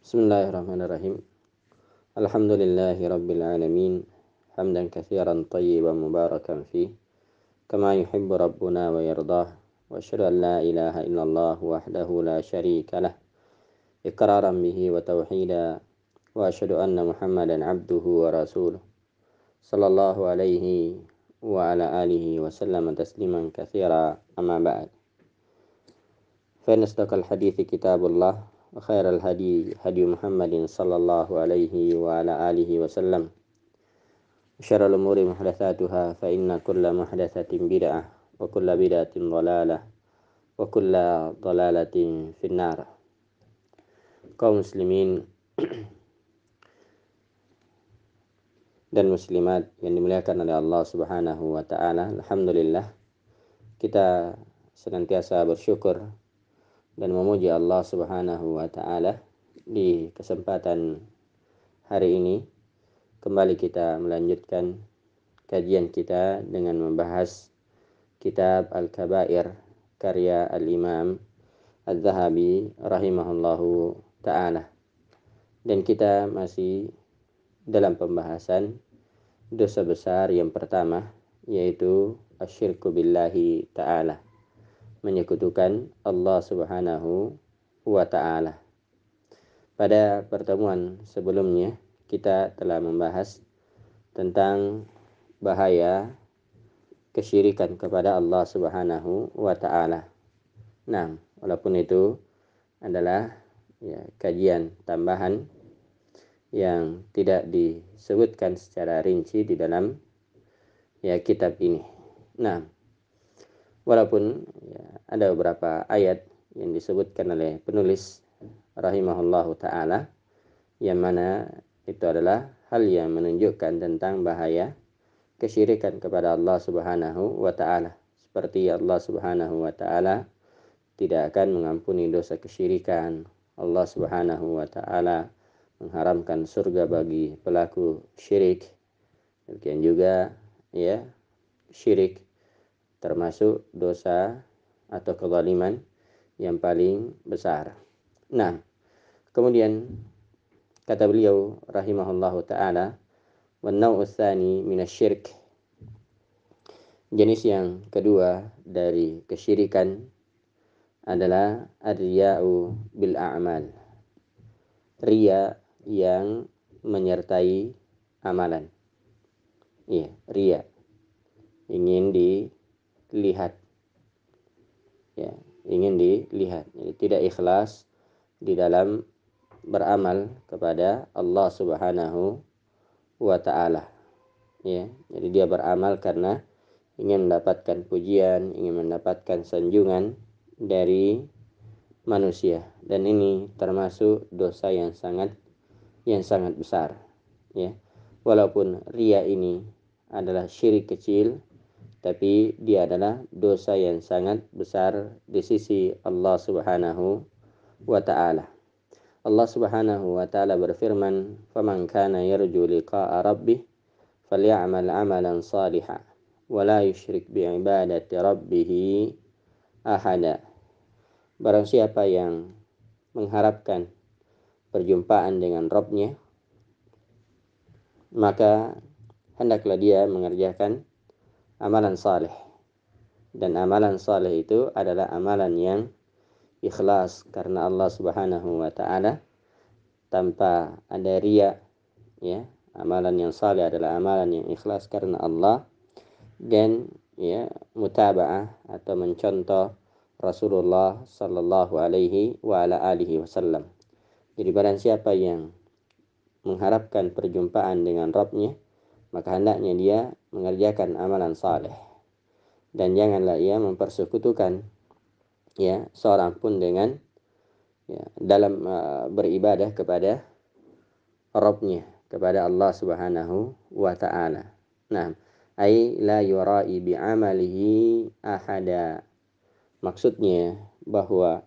بسم الله الرحمن الرحيم الحمد لله رب العالمين حمدا كثيرا طيبا مباركا فيه كما يحب ربنا ويرضاه وأشهد أن لا إله إلا الله وحده لا شريك له إقرارا به وتوحيدا وأشهد أن محمدا عبده ورسوله صلى الله عليه وعلى آله وسلم تسليما كثيرا أما بعد فإن أصدق الحديث كتاب الله وخير الهدي هدي محمد صلى الله عليه وعلى آله وسلم وشر الأمور محدثاتها فإن كل محدثة بدعة وكل بدعة ضلالة وكل ضلالة في النار kaum muslimin dan muslimat yang dimuliakan oleh Allah Subhanahu wa taala. Alhamdulillah kita senantiasa bersyukur dan memuji Allah Subhanahu wa taala di kesempatan hari ini kembali kita melanjutkan kajian kita dengan membahas kitab Al-Kabair karya Al-Imam Al-Zahabi rahimahullahu taala. Dan kita masih dalam pembahasan dosa besar yang pertama yaitu asyirku billahi taala menyekutukan Allah Subhanahu wa taala. Pada pertemuan sebelumnya kita telah membahas tentang bahaya kesyirikan kepada Allah Subhanahu wa taala. Nah, walaupun itu adalah ya, kajian tambahan yang tidak disebutkan secara rinci di dalam ya kitab ini. Nah, Walaupun ya, ada beberapa ayat yang disebutkan oleh penulis rahimahullahu taala yang mana itu adalah hal yang menunjukkan tentang bahaya kesyirikan kepada Allah Subhanahu wa taala. Seperti Allah Subhanahu wa taala tidak akan mengampuni dosa kesyirikan. Allah Subhanahu wa taala mengharamkan surga bagi pelaku syirik. Demikian juga ya syirik termasuk dosa atau kezaliman yang paling besar. Nah, kemudian kata beliau rahimahullah taala, "Wan nau'u minasyirk." Jenis yang kedua dari kesyirikan adalah ar-riya'u bil a'mal. Ria yang menyertai amalan. Iya, ria. Ingin di dilihat ya ingin dilihat jadi tidak ikhlas di dalam beramal kepada Allah Subhanahu wa taala ya jadi dia beramal karena ingin mendapatkan pujian ingin mendapatkan sanjungan dari manusia dan ini termasuk dosa yang sangat yang sangat besar ya walaupun ria ini adalah syirik kecil tapi dia adalah dosa yang sangat besar di sisi Allah Subhanahu wa taala. Allah Subhanahu wa taala berfirman, "Faman kana yarju liqa'a rabbih falyamal 'amalan salihan wa la yushrik bi ibadati rabbih ahada." Barang siapa yang mengharapkan perjumpaan dengan Robnya, maka hendaklah dia mengerjakan amalan salih Dan amalan salih itu adalah amalan yang ikhlas karena Allah Subhanahu wa taala tanpa ada ria ya. Amalan yang saleh adalah amalan yang ikhlas karena Allah dan ya mutabaah atau mencontoh Rasulullah sallallahu alaihi wa ala alihi wasallam. Jadi barang siapa yang mengharapkan perjumpaan dengan Rabbnya maka hendaknya dia mengerjakan amalan saleh dan janganlah ia mempersekutukan ya seorang pun dengan ya, dalam uh, beribadah kepada Robnya kepada Allah Subhanahu wa taala. Nah, ai la yurai bi amalihi ahada. Maksudnya bahwa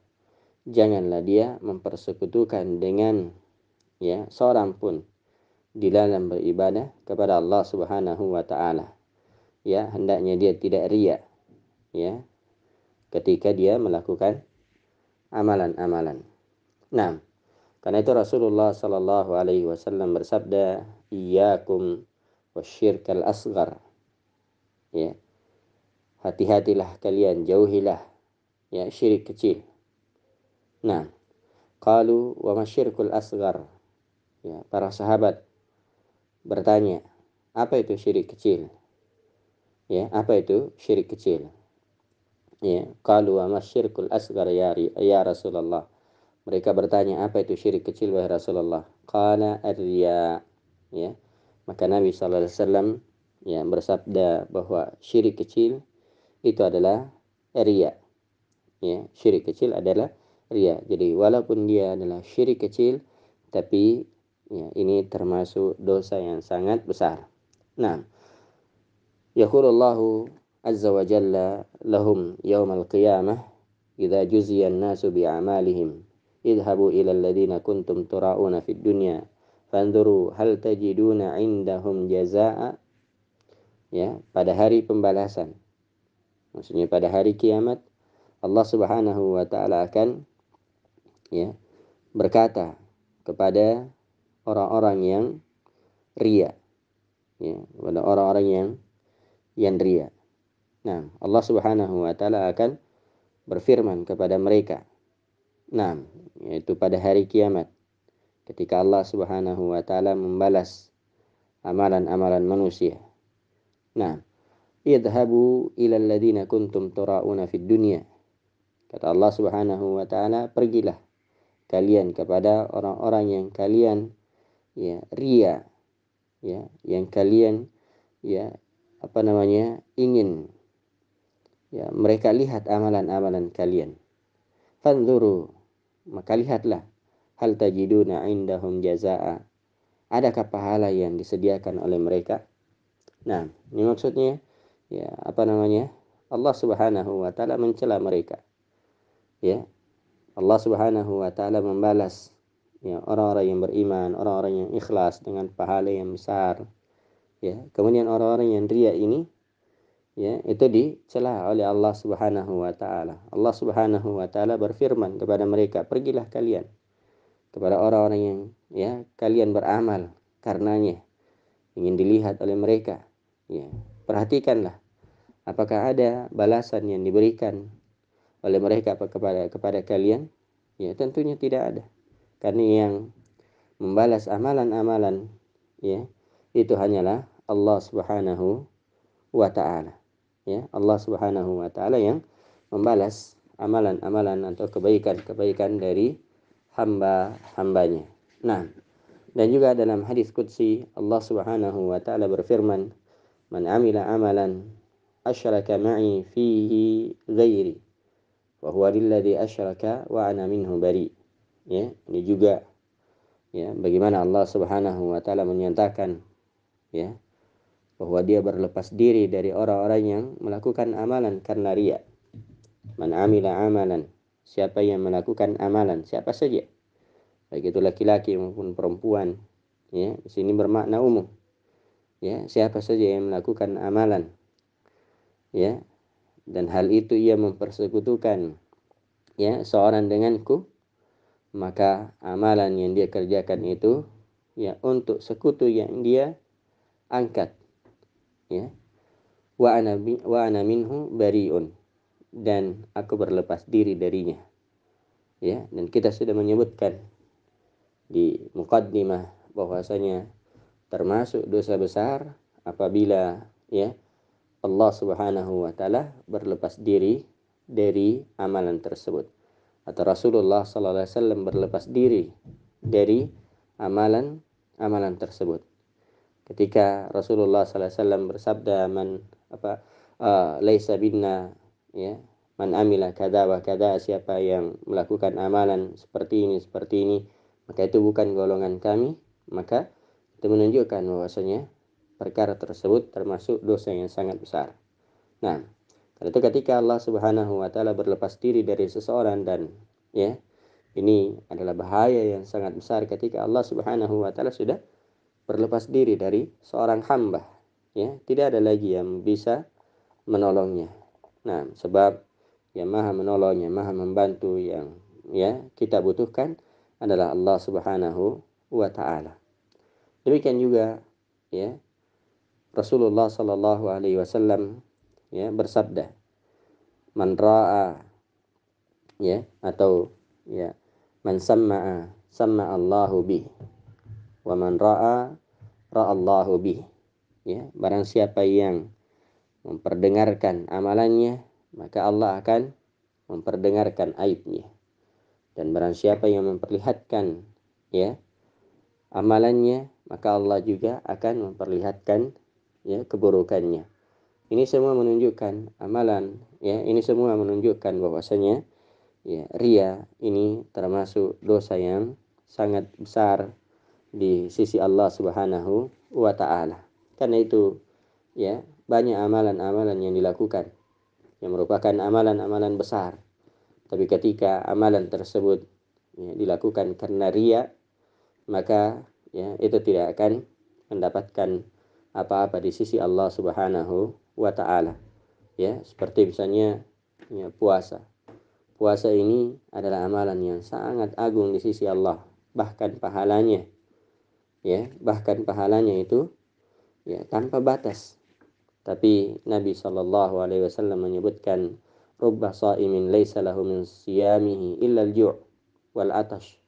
janganlah dia mempersekutukan dengan ya seorang pun di dalam beribadah kepada Allah Subhanahu wa taala. Ya, hendaknya dia tidak riak, Ya. Ketika dia melakukan amalan-amalan. Nah, karena itu Rasulullah Sallallahu alaihi wasallam bersabda, "Iyyakum wasyirkal asgar." Ya. Hati-hatilah kalian, jauhilah ya syirik kecil. Nah, qalu wa masyirkul asgar. Ya, para sahabat bertanya, apa itu syirik kecil? Ya, apa itu syirik kecil? Ya, kalau wa syirkul asgar ya, ya Rasulullah. Mereka bertanya, apa itu syirik kecil wahai Rasulullah? Qala arya. Ya. Maka Nabi sallallahu alaihi wasallam ya bersabda bahwa syirik kecil itu adalah riya. Ya, syirik kecil adalah riya. Jadi walaupun dia adalah syirik kecil tapi Ya, ini termasuk dosa yang sangat besar. Nah, yaqulullahu azza wa jalla lahum yaumal qiyamah idza juziya an-nasu bi amalihim idhabu ila alladhina kuntum turauna fid dunya fanzuru hal tajiduna indahum jazaa'a ya pada hari pembalasan maksudnya pada hari kiamat Allah Subhanahu wa taala akan ya berkata kepada orang-orang yang ria ya kepada orang-orang yang yang ria nah Allah subhanahu wa taala akan berfirman kepada mereka nah yaitu pada hari kiamat ketika Allah subhanahu wa taala membalas amalan-amalan manusia nah idhabu ila alladhina kuntum turauna fid dunya kata Allah subhanahu wa taala pergilah kalian kepada orang-orang yang kalian ya ria ya yang kalian ya apa namanya ingin ya mereka lihat amalan-amalan kalian fanzuru maka lihatlah hal tajiduna indahum jazaa adakah pahala yang disediakan oleh mereka nah ini maksudnya ya apa namanya Allah Subhanahu wa taala mencela mereka ya Allah Subhanahu wa taala membalas ya orang-orang yang beriman, orang-orang yang ikhlas dengan pahala yang besar. Ya, kemudian orang-orang yang ria ini ya itu dicela oleh Allah Subhanahu wa taala. Allah Subhanahu wa taala berfirman kepada mereka, "Pergilah kalian kepada orang-orang yang ya kalian beramal karenanya ingin dilihat oleh mereka." Ya, perhatikanlah apakah ada balasan yang diberikan oleh mereka kepada kepada kalian? Ya, tentunya tidak ada. Karena yang membalas amalan-amalan ya itu hanyalah Allah Subhanahu wa taala. Ya, Allah Subhanahu wa taala yang membalas amalan-amalan atau kebaikan-kebaikan dari hamba-hambanya. Nah, dan juga dalam hadis qudsi Allah Subhanahu wa taala berfirman, "Man 'amila amalan asyraka ma'i fihi ghairi, wa huwa lilladhi asyraka wa ana minhu bari'." ya ini juga ya bagaimana Allah Subhanahu wa taala menyatakan ya bahwa dia berlepas diri dari orang-orang yang melakukan amalan karena ria. man amila amalan siapa yang melakukan amalan siapa saja baik itu laki-laki maupun perempuan ya di sini bermakna umum ya siapa saja yang melakukan amalan ya dan hal itu ia mempersekutukan ya seorang denganku maka amalan yang dia kerjakan itu ya untuk sekutu yang dia angkat ya wa ana wa ana minhu bariun dan aku berlepas diri darinya ya dan kita sudah menyebutkan di mukaddimah bahwasanya termasuk dosa besar apabila ya Allah Subhanahu wa taala berlepas diri dari amalan tersebut atau Rasulullah sallallahu alaihi wasallam berlepas diri dari amalan amalan tersebut. Ketika Rasulullah sallallahu alaihi wasallam bersabda man apa uh, laisa binna ya man amila kada wa kada siapa yang melakukan amalan seperti ini seperti ini maka itu bukan golongan kami maka itu menunjukkan bahwasanya perkara tersebut termasuk dosa yang sangat besar. Nah, itu ketika Allah Subhanahu wa taala berlepas diri dari seseorang dan ya ini adalah bahaya yang sangat besar ketika Allah Subhanahu wa taala sudah berlepas diri dari seorang hamba ya tidak ada lagi yang bisa menolongnya. Nah, sebab yang Maha menolong, yang Maha membantu yang ya kita butuhkan adalah Allah Subhanahu wa taala. Demikian juga ya Rasulullah Shallallahu alaihi wasallam ya bersabda man ra'a ya atau ya man sama sama Allahu bi wa man ra'a ra'a Allahu bi ya barang siapa yang memperdengarkan amalannya maka Allah akan memperdengarkan aibnya dan barang siapa yang memperlihatkan ya amalannya maka Allah juga akan memperlihatkan ya keburukannya ini semua menunjukkan amalan, ya. Ini semua menunjukkan bahwasanya ya ria ini termasuk dosa yang sangat besar di sisi Allah Subhanahu wa taala. Karena itu ya banyak amalan-amalan yang dilakukan yang merupakan amalan-amalan besar. Tapi ketika amalan tersebut ya, dilakukan karena ria maka ya itu tidak akan mendapatkan apa-apa di sisi Allah Subhanahu wa taala. Ya, seperti misalnya ya, puasa. Puasa ini adalah amalan yang sangat agung di sisi Allah, bahkan pahalanya ya, bahkan pahalanya itu ya tanpa batas. Tapi Nabi Shallallahu alaihi wasallam menyebutkan rubba shaimin laisa lahu min siyamihi illa al-ju' wal atash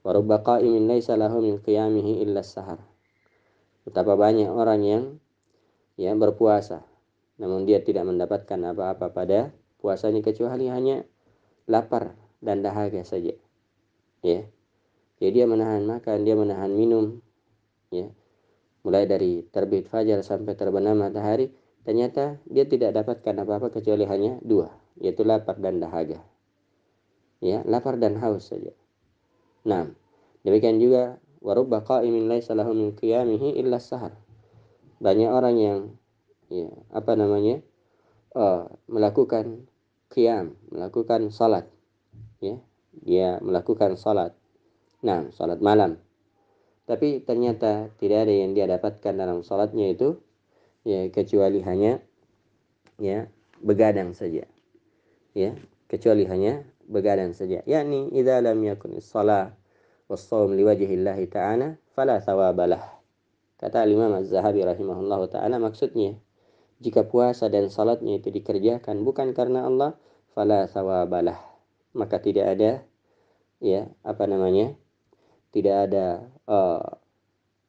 wa rubba qa'imin laisa lahu min qiyamihi illa as-sahar Betapa banyak orang yang ya berpuasa namun dia tidak mendapatkan apa-apa pada puasanya kecuali hanya lapar dan dahaga saja. Ya. Jadi ya, dia menahan makan, dia menahan minum. Ya. Mulai dari terbit fajar sampai terbenam matahari, ternyata dia tidak dapatkan apa-apa kecuali hanya dua, yaitu lapar dan dahaga. Ya, lapar dan haus saja. Nah, demikian juga wa qaimin laisa lahu min qiyamihi illa sahar banyak orang yang ya apa namanya uh, melakukan qiyam melakukan salat ya dia melakukan salat nah salat malam tapi ternyata tidak ada yang dia dapatkan dalam salatnya itu ya kecuali hanya ya begadang saja ya kecuali hanya begadang saja yakni idza lam yakun salat الله liwajihillahi فلا fala thawabalah. Kata Imam Az-Zahabi rahimahullahu ta'ala maksudnya jika puasa dan salatnya itu dikerjakan bukan karena Allah fala thawabalah maka tidak ada ya apa namanya tidak ada uh,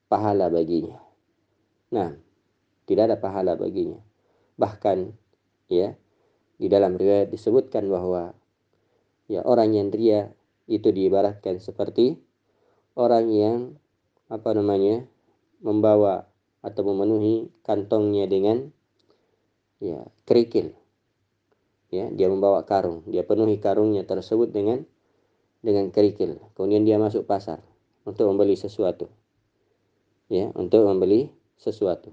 pahala baginya nah tidak ada pahala baginya bahkan ya di dalam riwayat disebutkan bahwa ya orang yang ria itu diibaratkan seperti orang yang apa namanya membawa atau memenuhi kantongnya dengan ya kerikil ya dia membawa karung dia penuhi karungnya tersebut dengan dengan kerikil kemudian dia masuk pasar untuk membeli sesuatu ya untuk membeli sesuatu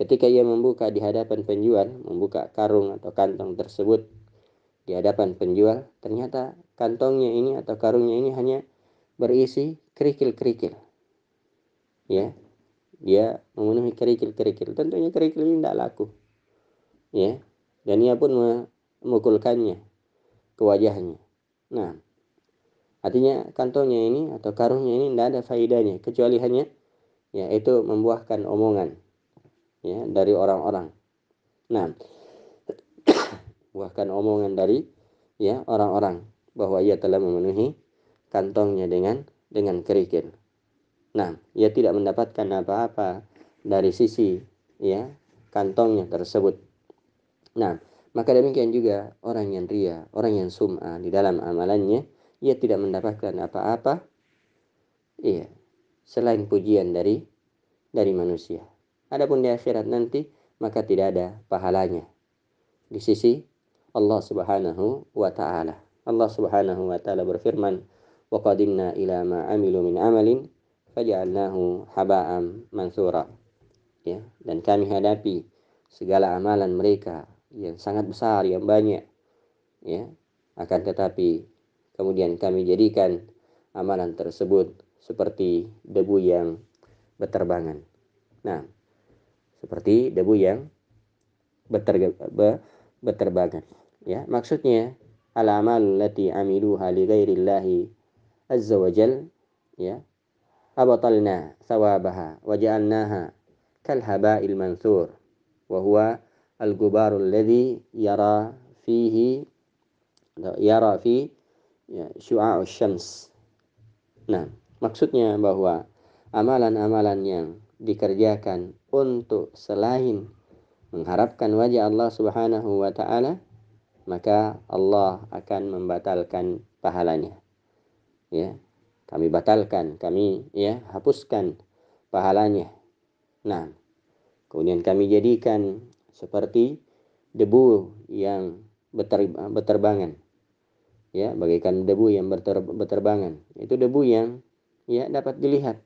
ketika ia membuka di hadapan penjual membuka karung atau kantong tersebut di hadapan penjual ternyata kantongnya ini atau karungnya ini hanya berisi kerikil-kerikil. Ya. Dia memenuhi kerikil-kerikil. Tentunya kerikil ini tidak laku. Ya. Dan ia pun memukulkannya ke wajahnya. Nah, artinya kantongnya ini atau karungnya ini tidak ada faedahnya kecuali hanya ya itu membuahkan omongan ya dari orang-orang. Nah, buahkan omongan dari ya orang-orang bahwa ia telah memenuhi kantongnya dengan dengan kerikil. Nah, ia tidak mendapatkan apa-apa dari sisi ya kantongnya tersebut. Nah, maka demikian juga orang yang ria, orang yang sum'a di dalam amalannya, ia tidak mendapatkan apa-apa iya selain pujian dari dari manusia. Adapun di akhirat nanti maka tidak ada pahalanya di sisi Allah Subhanahu wa taala. Allah Subhanahu wa taala berfirman, وقدمنا إلى ما ma من عمل فجعلناه حباء منثورا ya dan kami hadapi segala amalan mereka yang sangat besar yang banyak ya akan tetapi kemudian kami jadikan amalan tersebut seperti debu yang berterbangan nah seperti debu yang berter be, berterbangan ya maksudnya al amalul lati amiluha li ghairillahi azza wa jal ya abatalna sawabaha wa ja'alnaha kal haba'il mansur wa huwa al gubar alladhi yara fihi yara fi ya, syu'a'u syams nah maksudnya bahwa amalan-amalan yang dikerjakan untuk selain mengharapkan wajah Allah Subhanahu wa taala maka Allah akan membatalkan pahalanya ya kami batalkan kami ya hapuskan pahalanya nah kemudian kami jadikan seperti debu yang berterbangan ya bagaikan debu yang berterbangan itu debu yang ya dapat dilihat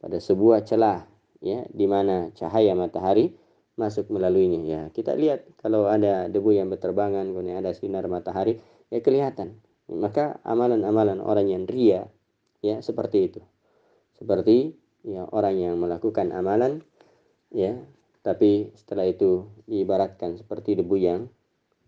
pada sebuah celah ya di mana cahaya matahari masuk melaluinya ya kita lihat kalau ada debu yang berterbangan kemudian ada sinar matahari ya kelihatan maka amalan-amalan orang yang ria ya seperti itu seperti ya orang yang melakukan amalan ya tapi setelah itu diibaratkan seperti debu yang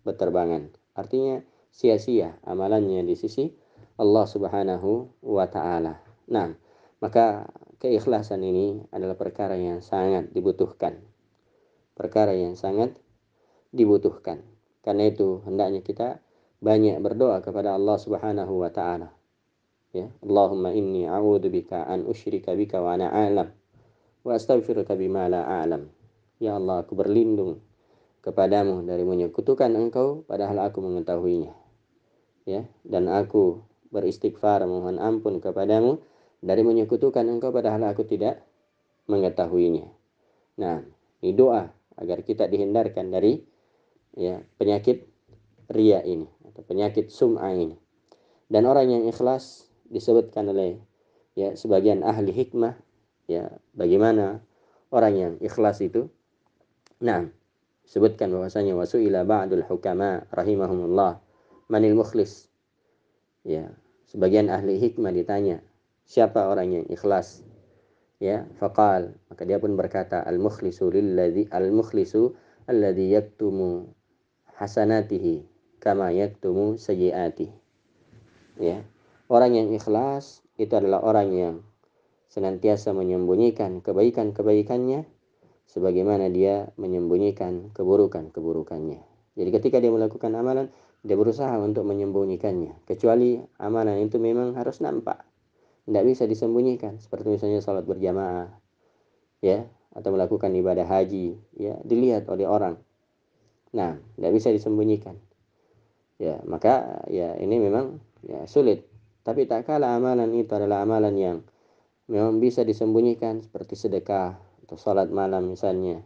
berterbangan artinya sia-sia amalannya di sisi Allah Subhanahu wa taala nah maka keikhlasan ini adalah perkara yang sangat dibutuhkan perkara yang sangat dibutuhkan karena itu hendaknya kita banyak berdoa kepada Allah Subhanahu wa taala. Ya, Allahumma inni a'udzubika an usyrika bika wa ana a'lam wa astaghfiruka bima la a'lam. Ya Allah, aku berlindung kepadamu dari menyekutukan engkau padahal aku mengetahuinya. Ya, dan aku beristighfar mohon ampun kepadamu dari menyekutukan engkau padahal aku tidak mengetahuinya. Nah, ini doa agar kita dihindarkan dari ya penyakit ria ini atau penyakit sum'a ini. Dan orang yang ikhlas disebutkan oleh ya sebagian ahli hikmah ya bagaimana orang yang ikhlas itu. Nah, sebutkan bahwasanya wasuila ba'dul hukama rahimahumullah manil mukhlis. Ya, sebagian ahli hikmah ditanya, siapa orang yang ikhlas? Ya, faqal, maka dia pun berkata al-mukhlisu lilladzi al-mukhlisu alladzi yaktumu hasanatihi kama yaktumu sayiati. Ya. Orang yang ikhlas itu adalah orang yang senantiasa menyembunyikan kebaikan-kebaikannya sebagaimana dia menyembunyikan keburukan-keburukannya. Jadi ketika dia melakukan amalan, dia berusaha untuk menyembunyikannya. Kecuali amalan itu memang harus nampak. Tidak bisa disembunyikan. Seperti misalnya sholat berjamaah. Ya, atau melakukan ibadah haji. Ya, dilihat oleh orang. Nah, tidak bisa disembunyikan ya maka ya ini memang ya sulit tapi tak kalah amalan itu adalah amalan yang memang bisa disembunyikan seperti sedekah atau sholat malam misalnya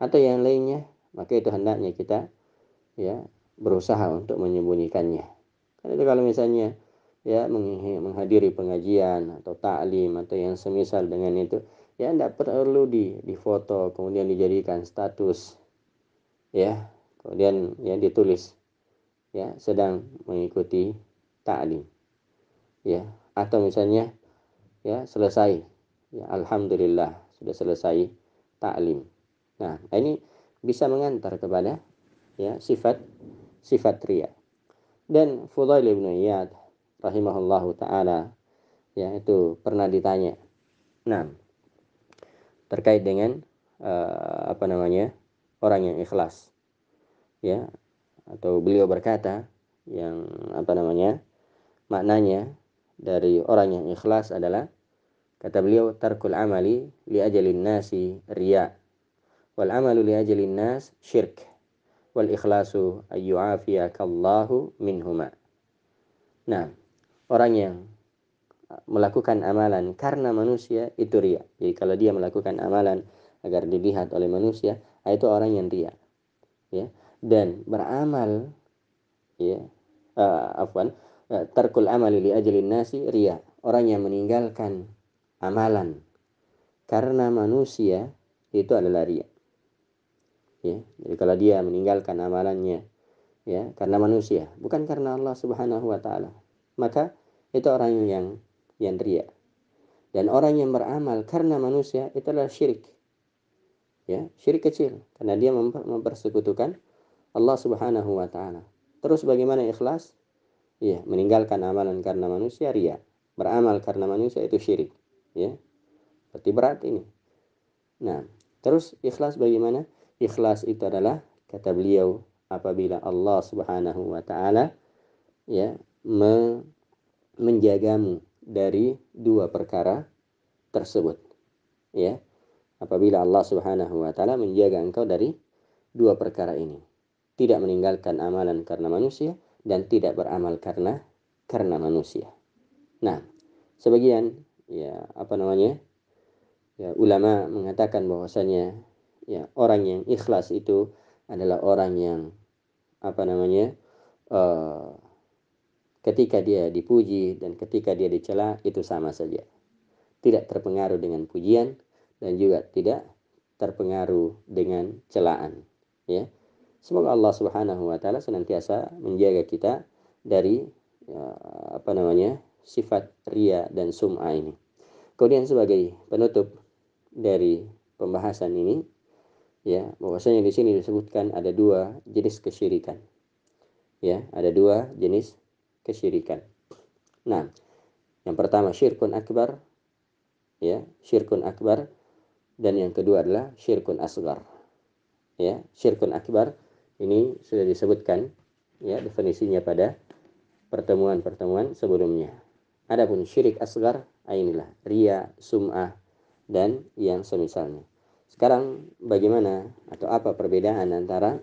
atau yang lainnya maka itu hendaknya kita ya berusaha untuk menyembunyikannya karena itu kalau misalnya ya menghadiri pengajian atau taklim atau yang semisal dengan itu ya tidak perlu di difoto kemudian dijadikan status ya kemudian ya ditulis ya sedang mengikuti taklim ya atau misalnya ya selesai ya alhamdulillah sudah selesai taklim nah ini bisa mengantar kepada ya sifat sifat ria dan Fudail bin Iyad rahimahullahu taala ya itu pernah ditanya nah terkait dengan uh, apa namanya orang yang ikhlas ya atau beliau berkata yang apa namanya maknanya dari orang yang ikhlas adalah kata beliau tarkul amali li ajalin nasi riya wal amalu li ajalin nas syirk wal ikhlasu ayyuafiyakallahu minhuma nah orang yang melakukan amalan karena manusia itu riya jadi kalau dia melakukan amalan agar dilihat oleh manusia itu orang yang riya ya dan beramal ya uh, afwan eh, tarkul amali li ajlin nasi riya orang yang meninggalkan amalan karena manusia itu adalah riya ya jadi kalau dia meninggalkan amalannya ya karena manusia bukan karena Allah Subhanahu wa taala maka itu orang yang yang riya dan orang yang beramal karena manusia itu adalah syirik ya syirik kecil karena dia mempersekutukan Allah Subhanahu wa taala. Terus bagaimana ikhlas? Ya, meninggalkan amalan karena manusia ria. Beramal karena manusia itu syirik, ya. Berarti berat ini. Nah, terus ikhlas bagaimana? Ikhlas itu adalah kata beliau apabila Allah Subhanahu wa taala ya me menjagamu dari dua perkara tersebut. Ya. Apabila Allah Subhanahu wa taala menjaga engkau dari dua perkara ini tidak meninggalkan amalan karena manusia dan tidak beramal karena karena manusia. Nah, sebagian ya apa namanya? Ya, ulama mengatakan bahwasanya ya orang yang ikhlas itu adalah orang yang apa namanya? Uh, ketika dia dipuji dan ketika dia dicela itu sama saja. Tidak terpengaruh dengan pujian dan juga tidak terpengaruh dengan celaan, ya. Semoga Allah Subhanahu wa taala senantiasa menjaga kita dari ya, apa namanya? sifat ria dan sum'a ini. Kemudian sebagai penutup dari pembahasan ini ya, bahwasanya di sini disebutkan ada dua jenis kesyirikan. Ya, ada dua jenis kesyirikan. Nah, yang pertama syirkun akbar ya, syirkun akbar dan yang kedua adalah syirkun asgar. Ya, syirkun akbar ini sudah disebutkan ya definisinya pada pertemuan-pertemuan sebelumnya. Adapun syirik asgar ah, inilah ria, sum'ah dan yang semisalnya. Sekarang bagaimana atau apa perbedaan antara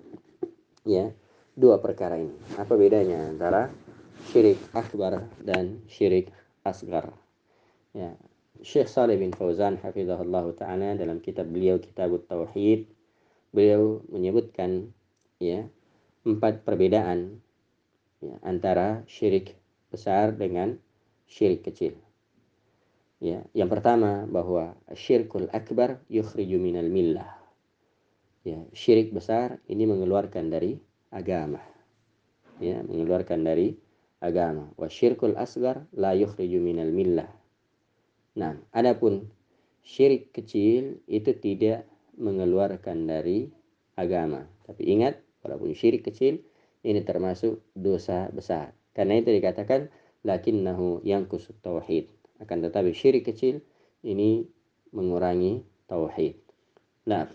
ya dua perkara ini? Apa bedanya antara syirik akbar dan syirik asgar? Ya, Syekh Saleh bin Fauzan hafizahullah taala dalam kitab beliau Kitabut Tauhid beliau menyebutkan ya empat perbedaan ya, antara syirik besar dengan syirik kecil. Ya, yang pertama bahwa syirkul akbar yukhriju minal millah. Ya, syirik besar ini mengeluarkan dari agama. Ya, mengeluarkan dari agama. Wa syirkul asgar la yukhriju minal millah. Nah, adapun syirik kecil itu tidak mengeluarkan dari agama. Tapi ingat walaupun syirik kecil ini termasuk dosa besar karena itu dikatakan "Lakin nahu yang kusut tauhid akan tetapi syirik kecil ini mengurangi tauhid nah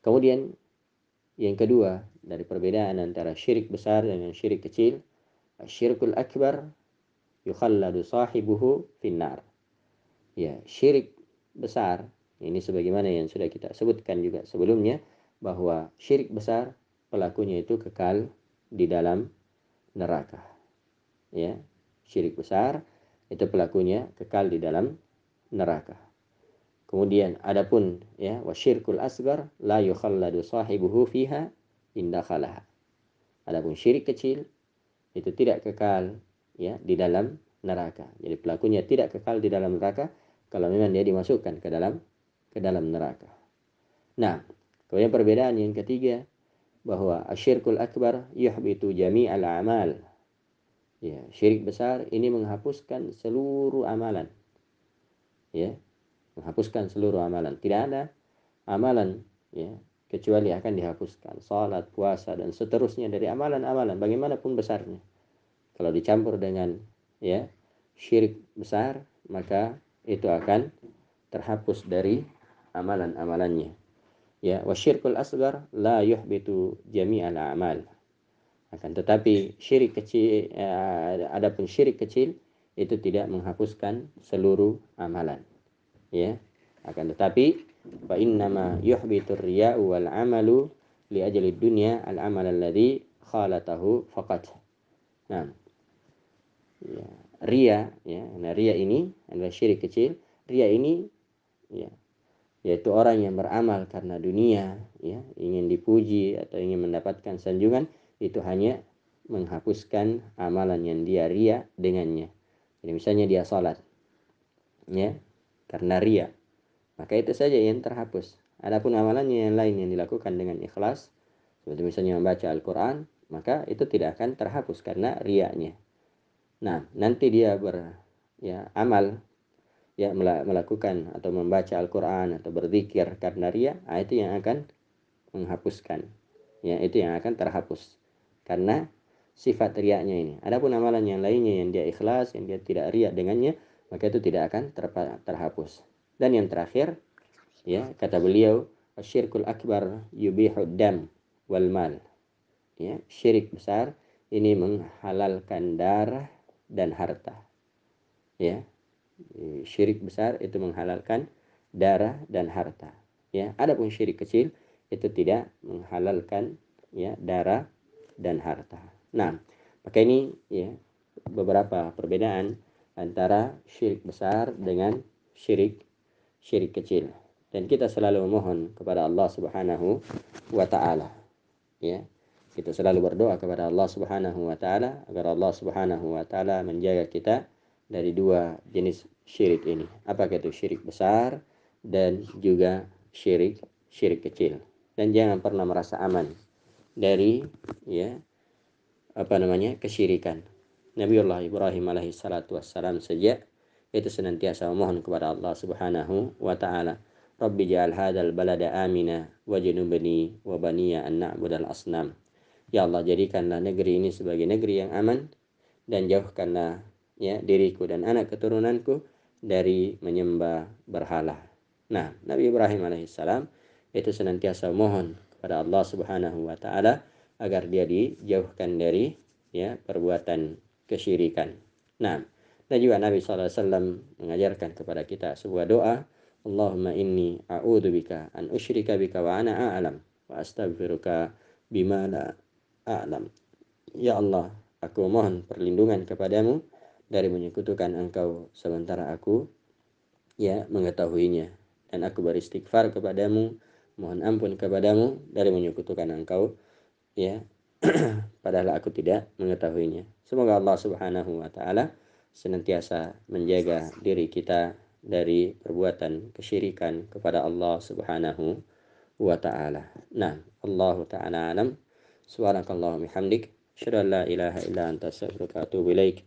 kemudian yang kedua dari perbedaan antara syirik besar dengan syirik kecil syirkul akbar yukhalladu sahibuhu finnar ya syirik besar ini sebagaimana yang sudah kita sebutkan juga sebelumnya bahwa syirik besar pelakunya itu kekal di dalam neraka. Ya, syirik besar itu pelakunya kekal di dalam neraka. Kemudian adapun ya wasyirkul asgar la yukhalladu sahibuhu fiha inda khalaha. Adapun syirik kecil itu tidak kekal ya di dalam neraka. Jadi pelakunya tidak kekal di dalam neraka kalau memang dia dimasukkan ke dalam ke dalam neraka. Nah, kemudian perbedaan yang ketiga bahwa asyirkul akbar jami jami'al amal. Ya, syirik besar ini menghapuskan seluruh amalan. Ya, menghapuskan seluruh amalan. Tidak ada amalan ya kecuali akan dihapuskan salat, puasa dan seterusnya dari amalan-amalan bagaimanapun besarnya. Kalau dicampur dengan ya syirik besar, maka itu akan terhapus dari amalan-amalannya ya wasyirkul asgar la yuhbitu jami'al a'mal akan tetapi syirik kecil eh, adapun syirik kecil itu tidak menghapuskan seluruh amalan ya akan tetapi fa innama yuhbitur riya'u wal amalu li ajli dunya al amal alladhi khalatahu faqat nah ya ria ya nah ria ini adalah syirik kecil ria ini ya yaitu orang yang beramal karena dunia ya ingin dipuji atau ingin mendapatkan sanjungan itu hanya menghapuskan amalan yang dia ria dengannya jadi misalnya dia sholat ya karena ria maka itu saja yang terhapus adapun amalannya yang lain yang dilakukan dengan ikhlas seperti misalnya membaca Al-Quran maka itu tidak akan terhapus karena riaknya nah nanti dia ber ya amal ya melakukan atau membaca Al-Qur'an atau berzikir karena ria, ah, itu yang akan menghapuskan. Ya, itu yang akan terhapus. Karena sifat riaknya ini. Adapun amalan yang lainnya yang dia ikhlas, yang dia tidak riak dengannya, maka itu tidak akan terhapus. Dan yang terakhir, ya kata beliau, syirkul akbar yubihu dam wal mal. Ya, syirik besar ini menghalalkan darah dan harta. Ya, syirik besar itu menghalalkan darah dan harta ya adapun syirik kecil itu tidak menghalalkan ya darah dan harta nah pakai ini ya beberapa perbedaan antara syirik besar dengan syirik syirik kecil dan kita selalu memohon kepada Allah Subhanahu wa taala ya kita selalu berdoa kepada Allah Subhanahu wa taala agar Allah Subhanahu wa taala menjaga kita dari dua jenis syirik ini. Apakah itu syirik besar dan juga syirik syirik kecil. Dan jangan pernah merasa aman dari ya apa namanya kesyirikan. Allah Ibrahim alaihi salatu wassalam saja itu senantiasa memohon kepada Allah Subhanahu wa taala. Rabbi ja'al hadzal balada amina wa janubni wa baniya an na'budal asnam. Ya Allah jadikanlah negeri ini sebagai negeri yang aman dan jauhkanlah ya diriku dan anak keturunanku dari menyembah berhala. Nah, Nabi Ibrahim alaihissalam itu senantiasa mohon kepada Allah Subhanahu wa taala agar dia dijauhkan dari ya perbuatan kesyirikan. Nah, dan juga Nabi Alaihi Wasallam mengajarkan kepada kita sebuah doa, Allahumma inni bika an usyrika bika wa ana a'lam wa astaghfiruka bima la a'lam. Ya Allah, aku mohon perlindungan kepadamu dari menyekutukan engkau sementara aku ya mengetahuinya dan aku beristighfar kepadamu mohon ampun kepadamu dari menyekutukan engkau ya padahal aku tidak mengetahuinya semoga Allah Subhanahu wa taala senantiasa menjaga diri kita dari perbuatan kesyirikan kepada Allah Subhanahu wa taala. Nah, Allah taala alam. Subhanakallahumma hamdik, asyhadu ilaha illa anta astaghfiruka wa atubu ilaika.